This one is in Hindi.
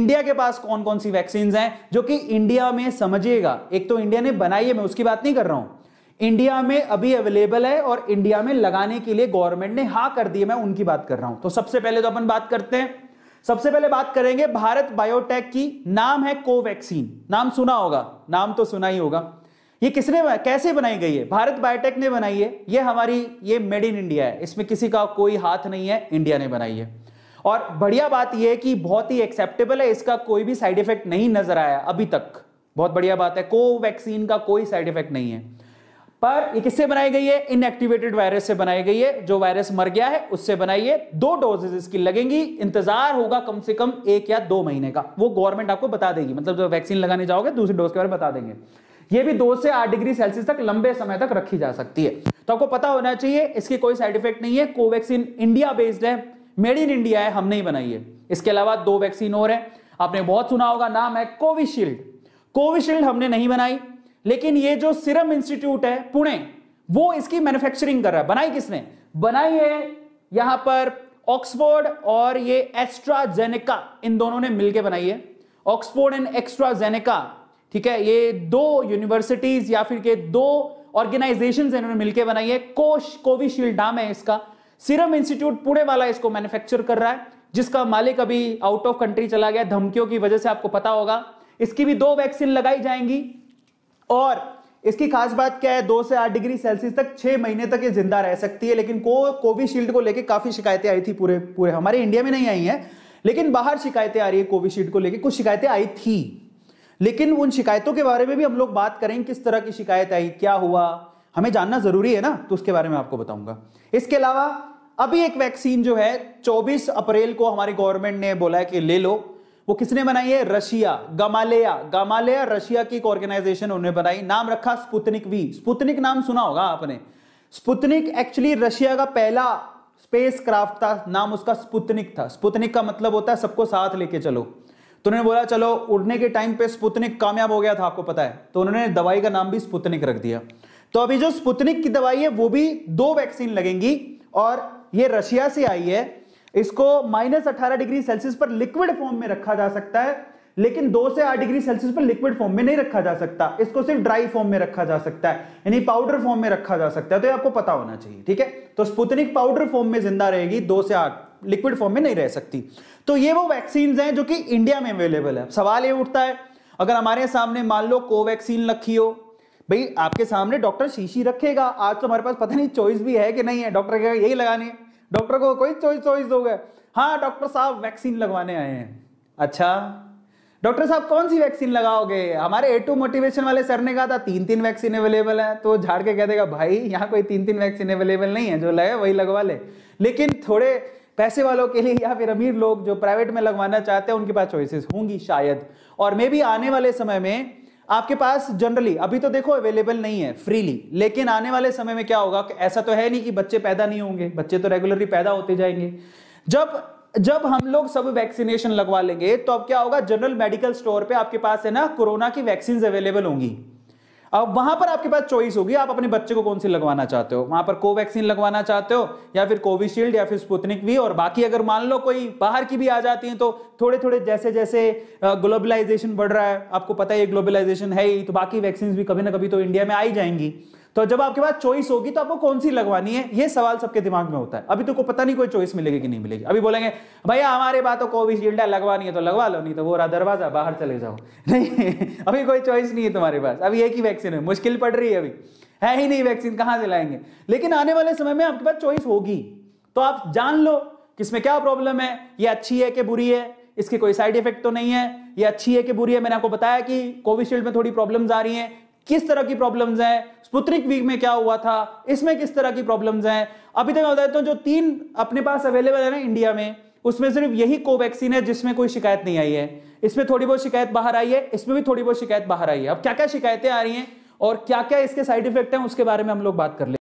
इंडिया के पास कौन कौन सी वैक्सीन हैं जो कि इंडिया में समझिएगा एक तो इंडिया ने बनाई है मैं उसकी बात नहीं कर रहा हूं इंडिया में अभी अवेलेबल है और इंडिया में लगाने के लिए गवर्नमेंट ने हा कर दी है मैं उनकी बात कर रहा हूं तो सबसे पहले तो अपन बात करते हैं सबसे पहले बात करेंगे भारत बायोटेक की नाम है कोवैक्सीन नाम सुना होगा नाम तो सुना ही होगा ये किसने कैसे बनाई गई है भारत बायोटेक ने बनाई है ये हमारी ये मेड इन इंडिया है इसमें किसी का कोई हाथ नहीं है इंडिया ने बनाई है और बढ़िया बात यह है कि बहुत ही एक्सेप्टेबल है इसका कोई भी साइड इफेक्ट नहीं नजर आया अभी तक बहुत बढ़िया बात है कोवैक्सीन का कोई साइड इफेक्ट नहीं है पर ये किससे बनाई गई है इनएक्टिवेटेड वायरस से बनाई गई है जो वायरस मर गया है उससे बनाई है दो डोजेज इसकी लगेंगी इंतजार होगा कम से कम एक या दो महीने का वो गवर्नमेंट आपको बता देगी मतलब जो वैक्सीन लगाने जाओगे दूसरी डोज के बारे में बता देंगे ये भी दो से आठ डिग्री सेल्सियस तक लंबे समय तक रखी जा सकती है तो आपको पता होना चाहिए इसकी कोई साइड इफेक्ट नहीं है कोवैक्सीन इंडिया बेस्ड है मेड इन इंडिया है हमने ही बनाई है इसके अलावा दो वैक्सीन और हैं आपने बहुत सुना होगा नाम है कोविशील्ड कोविशील्ड हमने नहीं बनाई लेकिन ये जो सिरम इंस्टीट्यूट है पुणे वो इसकी मैन्युफैक्चरिंग कर रहा है बनाई किसने बनाई है यहां पर ऑक्सफोर्ड और ये एस्ट्राजेनेका इन दोनों ने मिलकर बनाई है ऑक्सफोर्ड एंड एक्स्ट्राजेनेका ठीक है ये दो यूनिवर्सिटीज या फिर के दो ऑर्गेनाइजेशन इन्होंने मिलकर बनाई है कोश कोविशील्ड नाम है इसका सीरम इंस्टीट्यूट पुणे वाला इसको मैन्युफैक्चर कर रहा है जिसका मालिक अभी आउट ऑफ कंट्री चला गया धमकियों की वजह से आपको पता होगा इसकी भी दो वैक्सीन लगाई जाएंगी और इसकी खास बात क्या है दो से आठ डिग्री सेल्सियस तक छह महीने तक ये जिंदा रह सकती है लेकिन को कोविशील्ड को लेकर काफी शिकायतें आई थी पूरे पूरे हमारे इंडिया में नहीं आई है लेकिन बाहर शिकायतें आ रही है कोविशील्ड को लेकर कुछ शिकायतें आई थी लेकिन उन शिकायतों के बारे में भी हम लोग बात करेंगे किस तरह की शिकायत आई क्या हुआ हमें जानना जरूरी है ना तो उसके बारे में आपको बताऊंगा इसके अलावा अभी एक वैक्सीन जो है 24 अप्रैल को हमारी गवर्नमेंट ने बोला है कि ले लो वो किसने बनाई है रशिया गमालेया गमालेया रशिया की एक ऑर्गेनाइजेशन उन्होंने बनाई नाम रखा स्पुतनिक वी स्पुतनिक नाम सुना होगा आपने स्पुतनिक एक्चुअली रशिया का पहला स्पेस क्राफ्ट था नाम उसका स्पुतनिक था स्पुतनिक का मतलब होता है सबको साथ लेके चलो तो उन्होंने बोला चलो उड़ने के टाइम पे स्पुतनिक कामयाब हो गया था आपको पता है तो उन्होंने दवाई का नाम भी स्पुतनिक रख दिया तो अभी जो स्पुतनिक की दवाई है वो भी दो वैक्सीन लगेंगी और ये रशिया से आई है इसको माइनस अठारह डिग्री सेल्सियस पर लिक्विड फॉर्म में रखा जा सकता है लेकिन दो से आठ डिग्री सेल्सियस पर लिक्विड फॉर्म में नहीं रखा जा सकता इसको सिर्फ ड्राई फॉर्म में रखा जा सकता है यानी पाउडर फॉर्म में रखा जा सकता है तो ये आपको पता होना चाहिए ठीक है तो स्पुतनिक पाउडर फॉर्म में जिंदा रहेगी दो से आठ लिक्विड फॉर्म में नहीं रह सकती तो ये वो वैक्सीन है जो कि इंडिया में अवेलेबल है सवाल ये उठता है अगर हमारे सामने मान लो कोवैक्सीन रखी हो भाई आपके सामने डॉक्टर शीशी रखेगा आज तो हमारे पास पता नहीं चॉइस भी है कि नहीं है डॉक्टर कहेगा यही लगाने डॉक्टर को कोई चॉइस चॉइस गए हाँ डॉक्टर साहब वैक्सीन लगवाने आए हैं अच्छा डॉक्टर साहब कौन सी वैक्सीन लगाओगे हमारे ए टू मोटिवेशन वाले सर ने कहा था तीन तीन वैक्सीन अवेलेबल है तो झाड़ के कह देगा भाई यहाँ कोई तीन तीन वैक्सीन अवेलेबल नहीं है जो लगे वही लगवा ले लेकिन थोड़े पैसे वालों के लिए या फिर अमीर लोग जो प्राइवेट में लगवाना चाहते हैं उनके पास चॉइसेस होंगी शायद और मे भी आने वाले समय में आपके पास जनरली अभी तो देखो अवेलेबल नहीं है फ्रीली लेकिन आने वाले समय में क्या होगा ऐसा तो है नहीं कि बच्चे पैदा नहीं होंगे बच्चे तो रेगुलरली पैदा होते जाएंगे जब जब हम लोग सब वैक्सीनेशन लगवा लेंगे तो अब क्या होगा जनरल मेडिकल स्टोर पे आपके पास है ना कोरोना की वैक्सीन अवेलेबल होंगी अब वहां पर आपके पास चॉइस होगी आप अपने बच्चे को कौन सी लगवाना चाहते हो वहां पर कोवैक्सीन लगवाना चाहते हो या फिर कोविशील्ड या फिर स्पुतनिक भी और बाकी अगर मान लो कोई बाहर की भी आ जाती है तो थोड़े थोड़े जैसे जैसे ग्लोबलाइजेशन बढ़ रहा है आपको पता है ग्लोबलाइजेशन है ही तो बाकी वैक्सीन भी कभी ना कभी तो इंडिया में आई जाएंगी तो जब आपके पास चॉइस होगी तो आपको कौन सी लगवानी है ये सवाल सबके दिमाग में होता है अभी तो को पता नहीं कोई चॉइस मिलेगी कि नहीं मिलेगी अभी बोलेंगे भैया हमारे बात तो कोविशील्ड लगवानी है तो लगवा लो नहीं तो वो रहा दरवाजा बाहर चले जाओ नहीं अभी कोई चॉइस नहीं है तुम्हारे पास अभी एक ही वैक्सीन है मुश्किल पड़ रही है अभी है ही नहीं वैक्सीन कहाँ से लाएंगे लेकिन आने वाले समय में आपके पास चॉइस होगी तो आप जान लो कि इसमें क्या प्रॉब्लम है ये अच्छी है कि बुरी है इसके कोई साइड इफेक्ट तो नहीं है ये अच्छी है कि बुरी है मैंने आपको बताया कि कोविशील्ड में थोड़ी प्रॉब्लम्स आ रही हैं किस तरह की प्रॉब्लम्स हैं स्पुत्रिक वीक में क्या हुआ था इसमें किस तरह की प्रॉब्लम्स हैं अभी तक मैं बता देता हूँ जो तीन अपने पास अवेलेबल है ना इंडिया में उसमें सिर्फ यही कोवैक्सीन है जिसमें कोई शिकायत नहीं आई है इसमें थोड़ी बहुत शिकायत बाहर आई है इसमें भी थोड़ी बहुत शिकायत बाहर आई है अब क्या क्या शिकायतें आ रही हैं और क्या क्या इसके साइड इफेक्ट हैं उसके बारे में हम लोग बात कर ले